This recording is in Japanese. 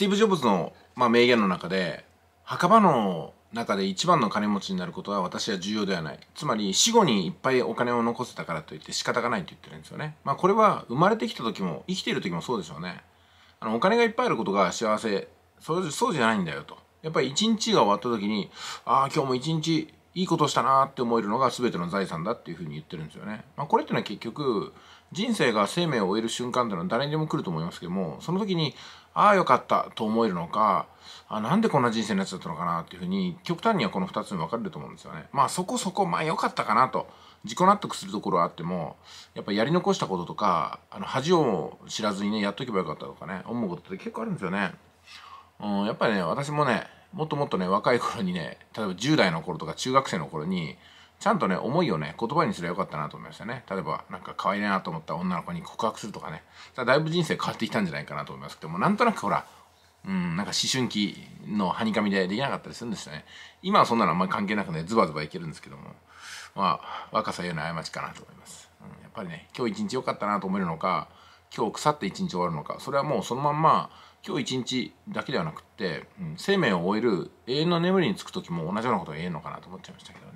ティーブ・ジョブズの、まあ、名言の中で墓場の中で一番の金持ちになることは私は重要ではないつまり死後にいっぱいお金を残せたからといって仕方がないと言ってるんですよねまあこれは生まれてきた時も生きている時もそうでしょうねあのお金がいっぱいあることが幸せそうじゃないんだよとやっぱり一日が終わった時にああ今日も一日いいことしたなって思えるのが全ての財産だっていうふうに言ってるんですよね。まあ、これってのは結局人生が生命を終える瞬間っていうのは誰にでも来ると思いますけどもその時にああよかったと思えるのかあなんでこんな人生になっちゃったのかなっていうふうに極端にはこの2つに分かれると思うんですよね。まあそこそこまあ良かったかなと自己納得するところはあってもやっぱやり残したこととかあの恥を知らずにねやっとけばよかったとかね思うことって結構あるんですよね。うん、やっぱりね私もねもっともっとね若い頃にね例えば10代の頃とか中学生の頃にちゃんとね思いをね言葉にすればよかったなと思いましたね例えばなんか可愛いなと思った女の子に告白するとかねだいぶ人生変わってきたんじゃないかなと思いますけどもなんとなくほらうん、なんか思春期のはにかみでできなかったりするんですよね。今はそんなのあんまり関係なくね、ズバズバいけるんですけども、まあ、若さゆえの過ちかなと思います。うん、やっぱりね、今日一日良かったなと思えるのか、今日腐って一日終わるのかそれはもうそのまんま今日一日だけではなくって、うん、生命を終える永遠の眠りにつく時も同じようなことが言えるのかなと思っちゃいましたけど